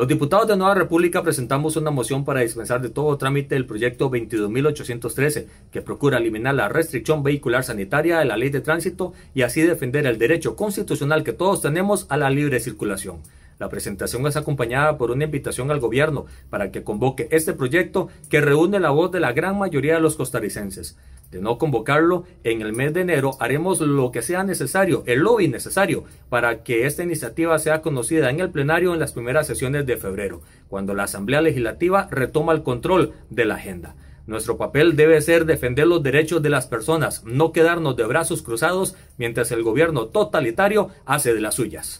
Los diputados de Nueva República presentamos una moción para dispensar de todo trámite el proyecto 22.813, que procura eliminar la restricción vehicular sanitaria de la ley de tránsito y así defender el derecho constitucional que todos tenemos a la libre circulación. La presentación es acompañada por una invitación al gobierno para que convoque este proyecto que reúne la voz de la gran mayoría de los costarricenses de no convocarlo, en el mes de enero haremos lo que sea necesario, el lobby necesario, para que esta iniciativa sea conocida en el plenario en las primeras sesiones de febrero, cuando la Asamblea Legislativa retoma el control de la agenda. Nuestro papel debe ser defender los derechos de las personas, no quedarnos de brazos cruzados mientras el gobierno totalitario hace de las suyas.